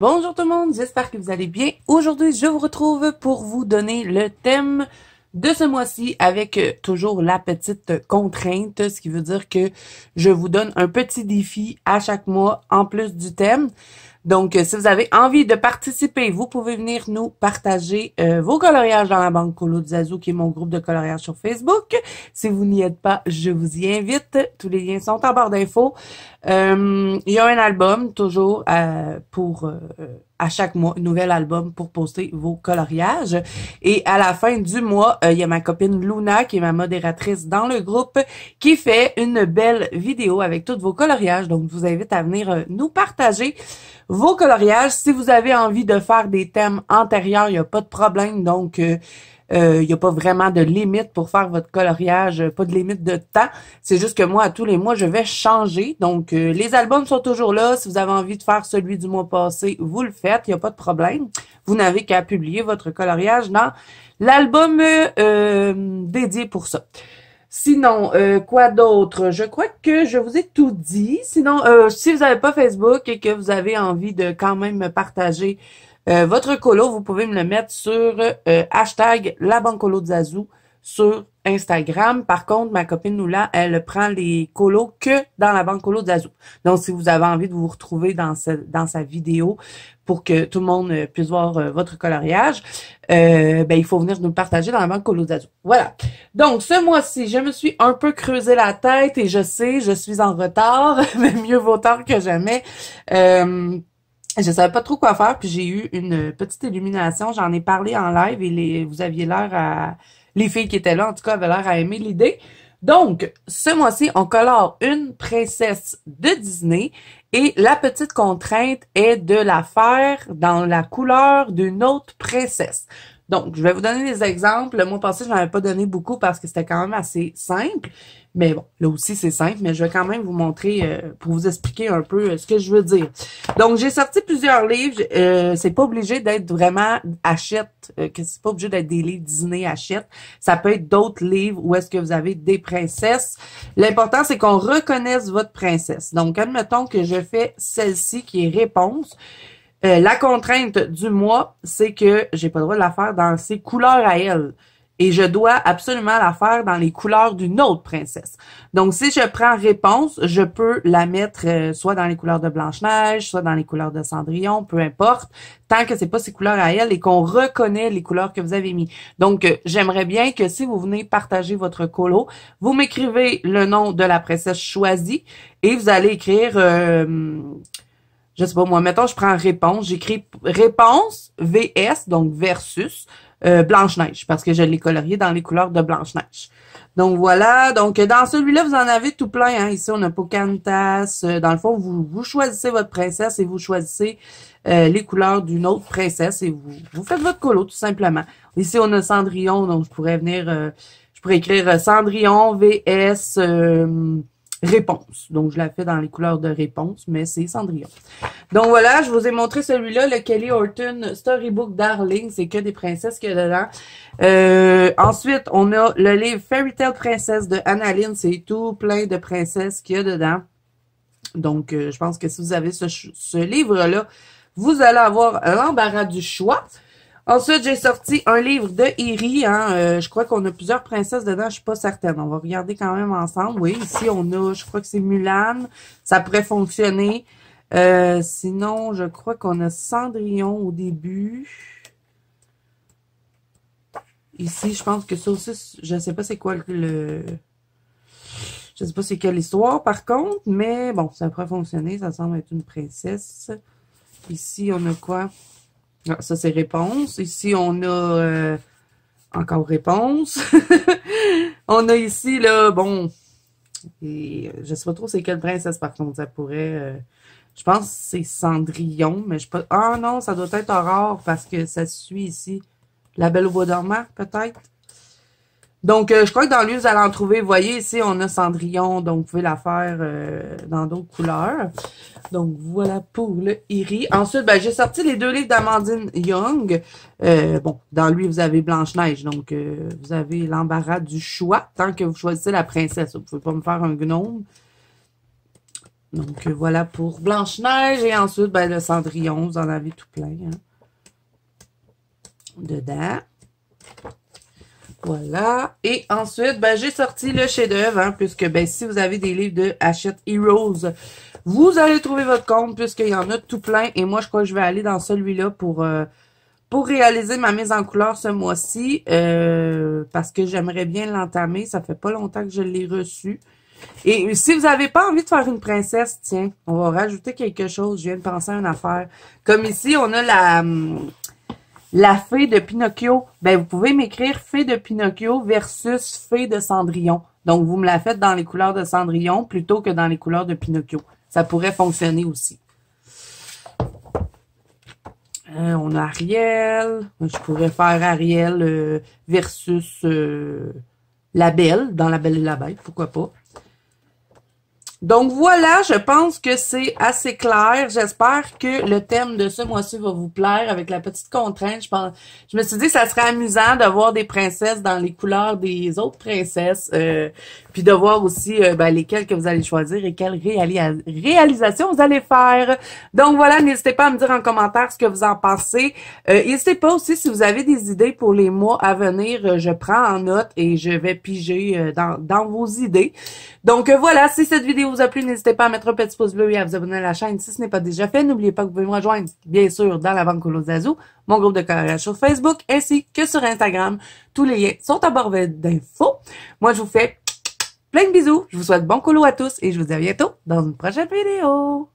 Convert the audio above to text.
Bonjour tout le monde, j'espère que vous allez bien. Aujourd'hui, je vous retrouve pour vous donner le thème de ce mois-ci avec euh, toujours la petite contrainte, ce qui veut dire que je vous donne un petit défi à chaque mois en plus du thème. Donc, euh, si vous avez envie de participer, vous pouvez venir nous partager euh, vos coloriages dans la banque Colo de qui est mon groupe de coloriage sur Facebook. Si vous n'y êtes pas, je vous y invite. Tous les liens sont en barre d'infos. Euh, il y a un album, toujours, pour à chaque mois un nouvel album pour poster vos coloriages. Et à la fin du mois, il y a ma copine Luna, qui est ma modératrice dans le groupe, qui fait une belle vidéo avec tous vos coloriages. Donc, je vous invite à venir nous partager vos coloriages. Si vous avez envie de faire des thèmes antérieurs, il n'y a pas de problème. Donc, il euh, n'y euh, a pas vraiment de limite pour faire votre coloriage, euh, pas de limite de temps. C'est juste que moi, à tous les mois, je vais changer. Donc, les albums sont toujours là. Si vous avez envie de faire celui du mois passé, vous le faites. Il n'y a pas de problème. Vous n'avez qu'à publier votre coloriage dans l'album dédié pour ça. Sinon, euh, quoi d'autre? Je crois que je vous ai tout dit. Sinon, euh, si vous n'avez pas Facebook et que vous avez envie de quand même partager euh, votre colo, vous pouvez me le mettre sur hashtag la banque colo sur Instagram. Par contre, ma copine Noula, elle prend les colos que dans la banque colo d'Azou. Donc, si vous avez envie de vous retrouver dans, dans sa vidéo pour que tout le monde puisse voir euh, votre coloriage, euh, ben, il faut venir nous le partager dans la banque colo d'Azou. Voilà. Donc, ce mois-ci, je me suis un peu creusé la tête et je sais, je suis en retard, mais mieux vaut tard que jamais. Euh, je savais pas trop quoi faire, puis j'ai eu une petite illumination. J'en ai parlé en live et les, vous aviez l'air à les filles qui étaient là, en tout cas, avaient l'air à aimer l'idée. Donc, ce mois-ci, on colore une princesse de Disney et la petite contrainte est de la faire dans la couleur d'une autre princesse. Donc, je vais vous donner des exemples. Le mois passé, je n'en avais pas donné beaucoup parce que c'était quand même assez simple. Mais bon, là aussi, c'est simple, mais je vais quand même vous montrer, euh, pour vous expliquer un peu euh, ce que je veux dire. Donc, j'ai sorti plusieurs livres. Euh, c'est pas obligé d'être vraiment achète, que c'est pas obligé d'être des livres Disney achète. Ça peut être d'autres livres où est-ce que vous avez des princesses. L'important, c'est qu'on reconnaisse votre princesse. Donc, admettons que je fais celle-ci qui est réponse. la contrainte du mois, c'est que j'ai pas le droit de la faire dans ses couleurs à elle et je dois absolument la faire dans les couleurs d'une autre princesse. Donc, si je prends réponse, je peux la mettre euh, soit dans les couleurs de Blanche-Neige, soit dans les couleurs de Cendrillon, peu importe, tant que c'est pas ses couleurs à elle et qu'on reconnaît les couleurs que vous avez mis. Donc, euh, j'aimerais bien que si vous venez partager votre colo, vous m'écrivez le nom de la princesse choisie et vous allez écrire... Euh, je sais pas moi, mettons, je prends réponse, j'écris réponse VS, donc versus, euh, Blanche-Neige, parce que je l'ai colorié dans les couleurs de Blanche-Neige. Donc voilà, donc dans celui-là, vous en avez tout plein. Hein. Ici, on a Pocantas. Euh, dans le fond, vous, vous choisissez votre princesse et vous choisissez euh, les couleurs d'une autre princesse et vous, vous faites votre colo, tout simplement. Ici, on a Cendrillon, donc je pourrais venir, je pourrais écrire Cendrillon, VS, réponse. Donc, je la fais dans les couleurs de réponse, mais c'est Cendrillon. Donc, voilà, je vous ai montré celui-là, le Kelly Horton Storybook Darling. C'est que des princesses qu'il y a dedans. Euh, ensuite, on a le livre Fairy Tale princess de Annaline. C'est tout plein de princesses qu'il y a dedans. Donc, euh, je pense que si vous avez ce, ce livre-là, vous allez avoir l'embarras du choix. Ensuite, j'ai sorti un livre de Iri. Hein. Euh, je crois qu'on a plusieurs princesses dedans. Je suis pas certaine. On va regarder quand même ensemble. Oui, ici, on a, je crois que c'est Mulan. Ça pourrait fonctionner. Euh, sinon, je crois qu'on a Cendrillon au début. Ici, je pense que ça aussi, je ne sais pas c'est quoi le, Je Je sais pas c'est quelle histoire, par contre, mais bon, ça pourrait fonctionner. Ça semble être une princesse. Ici, on a quoi? Ah, ça, c'est réponse. Ici, on a euh, encore réponse. on a ici, là, bon, et, euh, je ne sais pas trop c'est quelle princesse, par contre, ça pourrait... Euh, je pense que c'est Cendrillon, mais je pas. Ah non, ça doit être Aurore, parce que ça suit ici. La Belle au bois dormant, peut-être? Donc, euh, je crois que dans lui, vous allez en trouver. Vous voyez, ici, on a Cendrillon, donc vous pouvez la faire euh, dans d'autres couleurs. Donc, voilà pour le Iri. Ensuite, ben, j'ai sorti les deux livres d'Amandine Young. Euh, bon, dans lui, vous avez Blanche-Neige, donc vous avez l'embarras du choix, tant que vous choisissez la princesse. Vous pouvez pas me faire un gnome. Donc, voilà pour Blanche-Neige. Et ensuite, ben, le Cendrillon, vous en avez tout plein hein, dedans. Voilà. Et ensuite, ben, j'ai sorti le chef-d'œuvre, hein, puisque ben, si vous avez des livres de Hachette Heroes, vous allez trouver votre compte, puisqu'il y en a tout plein. Et moi, je crois que je vais aller dans celui-là pour, euh, pour réaliser ma mise en couleur ce mois-ci, euh, parce que j'aimerais bien l'entamer. Ça fait pas longtemps que je l'ai reçu. Et si vous n'avez pas envie de faire une princesse, tiens, on va rajouter quelque chose. Je viens de penser à une affaire. Comme ici, on a la... Hum, la fée de Pinocchio, ben vous pouvez m'écrire fée de Pinocchio versus fée de Cendrillon. Donc vous me la faites dans les couleurs de Cendrillon plutôt que dans les couleurs de Pinocchio. Ça pourrait fonctionner aussi. Euh, on a Ariel. Je pourrais faire Ariel euh, versus euh, la Belle dans La Belle et la Bête, pourquoi pas. Donc voilà, je pense que c'est assez clair. J'espère que le thème de ce mois-ci va vous plaire avec la petite contrainte. Je pense, je me suis dit que ça serait amusant de voir des princesses dans les couleurs des autres princesses, euh, puis de voir aussi euh, ben, lesquelles que vous allez choisir et quelles réalisations vous allez faire. Donc voilà, n'hésitez pas à me dire en commentaire ce que vous en pensez. Euh, n'hésitez pas aussi si vous avez des idées pour les mois à venir. Euh, je prends en note et je vais piger dans, dans vos idées. Donc voilà, c'est cette vidéo vous a plu, n'hésitez pas à mettre un petit pouce bleu et à vous abonner à la chaîne si ce n'est pas déjà fait. N'oubliez pas que vous pouvez me rejoindre, bien sûr, dans la Banque Zazou, mon groupe de collaboration sur Facebook, ainsi que sur Instagram. Tous les liens sont à bord d'infos. Moi, je vous fais plein de bisous. Je vous souhaite bon colo à tous et je vous dis à bientôt dans une prochaine vidéo.